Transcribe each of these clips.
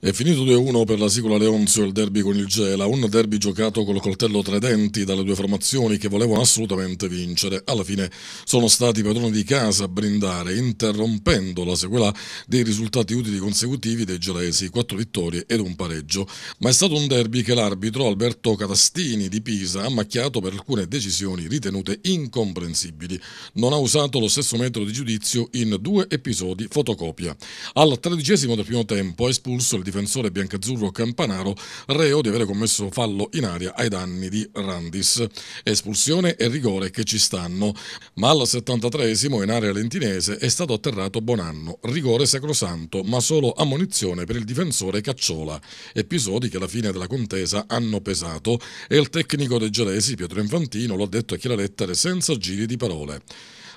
È finito 2-1 per la Sicola Leonzio il derby con il Gela, un derby giocato col coltello tra i denti dalle due formazioni che volevano assolutamente vincere. Alla fine sono stati i padroni di casa a brindare, interrompendo la sequela dei risultati utili consecutivi dei gelesi, quattro vittorie ed un pareggio. Ma è stato un derby che l'arbitro Alberto Catastini di Pisa ha macchiato per alcune decisioni ritenute incomprensibili. Non ha usato lo stesso metodo di giudizio in due episodi fotocopia. Al tredicesimo del primo tempo ha espulso il difensore biancazzurro Campanaro, reo di aver commesso fallo in aria ai danni di Randis. Espulsione e rigore che ci stanno, ma al 73esimo in area lentinese è stato atterrato Bonanno, rigore sacrosanto, ma solo ammonizione per il difensore Cacciola. Episodi che alla fine della contesa hanno pesato e il tecnico dei Gelesi Pietro Infantino lo ha detto a chiara lettere senza giri di parole.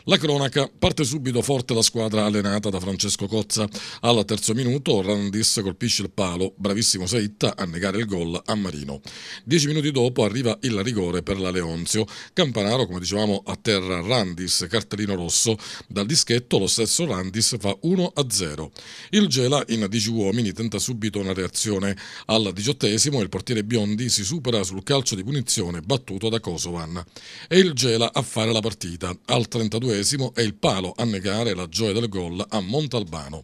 La cronaca parte subito forte la squadra allenata da Francesco Cozza. Al terzo minuto Randis colpisce il palo, bravissimo Saitta a negare il gol a Marino. Dieci minuti dopo arriva il rigore per la Leonzio. Campanaro, come dicevamo, a terra Randis, cartellino rosso. Dal dischetto lo stesso Randis fa 1-0. Il Gela in 10 uomini tenta subito una reazione. Al diciottesimo il portiere Biondi si supera sul calcio di punizione battuto da Kosovan. E il Gela a fare la partita. Al 32 32 è il palo a negare la gioia del gol a Montalbano.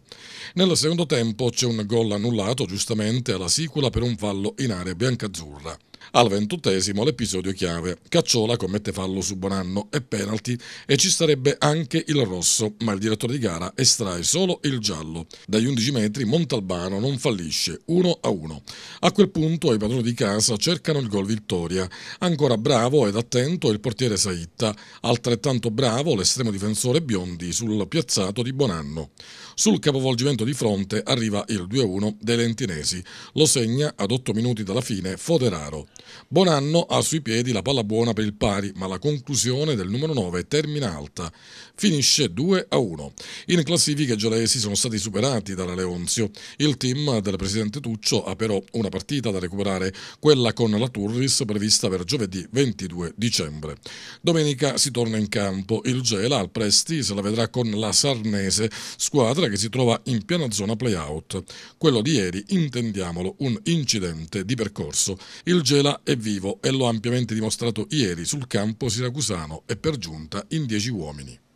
Nel secondo tempo c'è un gol annullato giustamente alla sicula per un fallo in area biancazzurra. Al ventottesimo l'episodio chiave. Cacciola commette fallo su Bonanno e penalty e ci starebbe anche il rosso, ma il direttore di gara estrae solo il giallo. Dagli 11 metri Montalbano non fallisce, 1 a 1. A quel punto i padroni di casa cercano il gol vittoria. Ancora bravo ed attento il portiere Saitta, altrettanto bravo l'estremo difensore Biondi sul piazzato di Bonanno. Sul capovolgimento di fronte arriva il 2-1 a dei Lentinesi. Lo segna ad 8 minuti dalla fine Foderaro. Buon anno ha sui piedi la palla buona per il pari, ma la conclusione del numero 9 termina alta. Finisce 2 a 1. In classifica i gelesi sono stati superati dalla Leonzio. Il team del presidente Tuccio ha però una partita da recuperare, quella con la Turris prevista per giovedì 22 dicembre. Domenica si torna in campo. Il Gela al Presti se la vedrà con la Sarnese, squadra che si trova in piena zona playout. Quello di ieri, intendiamolo, un incidente di percorso. Il Gela tutela è vivo e l'ho ampiamente dimostrato ieri sul campo siracusano e per giunta in dieci uomini.